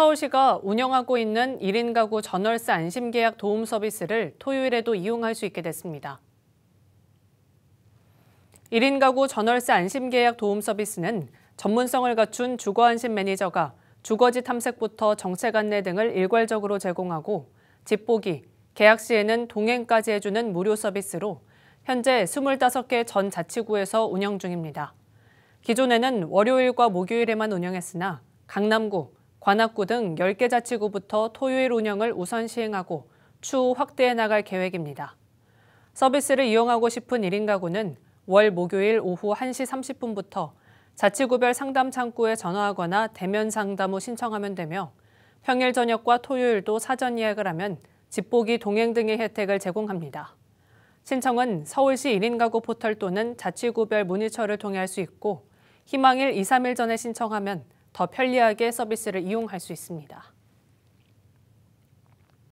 서울시가 운영하고 있는 1인 가구 전월세 안심계약 도움 서비스를 토요일에도 이용할 수 있게 됐습니다. 1인 가구 전월세 안심계약 도움 서비스는 전문성을 갖춘 주거안심 매니저가 주거지 탐색부터 정책 안내 등을 일괄적으로 제공하고 집 보기, 계약 시에는 동행까지 해주는 무료 서비스로 현재 25개 전 자치구에서 운영 중입니다. 기존에는 월요일과 목요일에만 운영했으나 강남구, 관악구 등 10개 자치구부터 토요일 운영을 우선 시행하고 추후 확대해 나갈 계획입니다. 서비스를 이용하고 싶은 1인 가구는 월 목요일 오후 1시 30분부터 자치구별 상담 창구에 전화하거나 대면 상담 후 신청하면 되며 평일 저녁과 토요일도 사전 예약을 하면 집보기 동행 등의 혜택을 제공합니다. 신청은 서울시 1인 가구 포털 또는 자치구별 문의처를 통해 할 수 있고 희망일 2, 3일 전에 신청하면 더 편리하게 서비스를 이용할 수 있습니다.